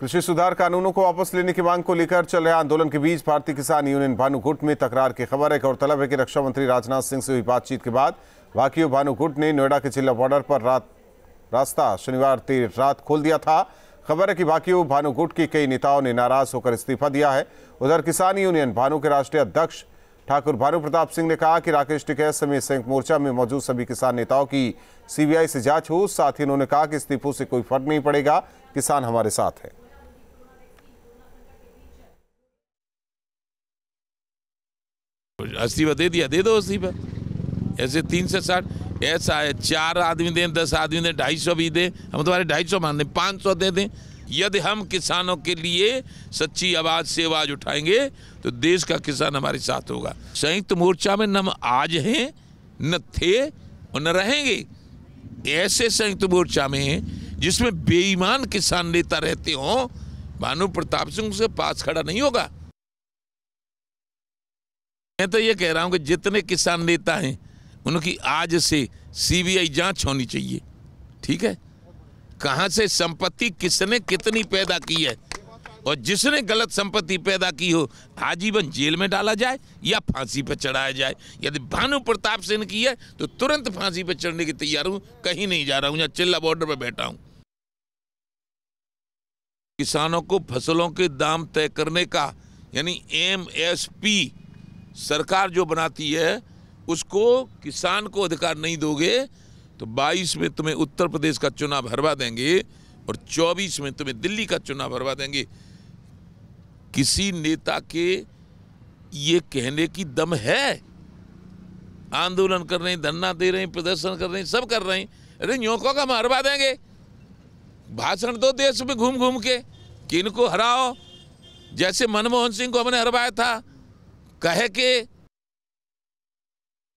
कृषि सुधार कानूनों को वापस लेने की मांग को लेकर चल रहे आंदोलन के बीच भारतीय किसान यूनियन भानुगुट में तकरार की खबर है गौरतलब है कि रक्षा मंत्री राजनाथ सिंह से हुई बातचीत के बाद वाकियो भानुगुट ने नोएडा के जिला बॉर्डर पर रात रास्ता शनिवार देर रात खोल दिया था खबर है कि भाकियो भानुगुट के कई नेताओं ने नाराज होकर इस्तीफा दिया है उधर किसान यूनियन भानु के राष्ट्रीय अध्यक्ष ठाकुर भानु प्रताप सिंह ने कहा कि राकेश टिकैत समेत संयुक्त मोर्चा में मौजूद सभी किसान नेताओं की सीबीआई से जांच हो साथ ही उन्होंने कहा कि इस्तीफों से कोई फर्क नहीं पड़ेगा किसान हमारे साथ है अस्तीफा दे दिया दे दो अस्तीफा ऐसे तीन से साठ ऐसा है चार आदमी दें दस आदमी दें ढाई सौ भी दें हम तुम्हारे ढाई सौ मान पाँच सौ दे दें यदि हम किसानों के लिए सच्ची आवाज़ से आवाज़ उठाएंगे तो देश का किसान हमारे साथ होगा संयुक्त मोर्चा में न हम आज हैं न थे और न रहेंगे ऐसे संयुक्त मोर्चा में जिसमें बेईमान किसान नेता रहते हों भानु प्रताप सिंह उसके पास खड़ा नहीं होगा मैं तो ये कह रहा हूँ कि जितने किसान नेता हैं उनकी आज से सीबीआई जांच होनी चाहिए ठीक है कहाँ से संपत्ति किसने कितनी पैदा की है और जिसने गलत संपत्ति पैदा की हो आजीवन जेल में डाला जाए या फांसी पर चढ़ाया जाए यदि भानु प्रताप सिंह की है तो तुरंत फांसी पर चढ़ने की तैयार हूँ कहीं नहीं जा रहा हूँ या चिल्ला बॉर्डर पर बैठा हूँ किसानों को फसलों के दाम तय करने का यानी एम एस पी सरकार जो बनाती है उसको किसान को अधिकार नहीं दोगे तो 22 में तुम्हें उत्तर प्रदेश का चुनाव हरवा देंगे और 24 में तुम्हें दिल्ली का चुनाव हरवा देंगे किसी नेता के ये कहने की दम है आंदोलन कर रहे हैं धरना दे रहे हैं प्रदर्शन कर रहे हैं सब कर रहे हैं अरे युवकों का हम हरवा देंगे भाषण दो देश में घूम घूम के कि इनको हराओ जैसे मनमोहन सिंह को हमने हरवाया था कहे के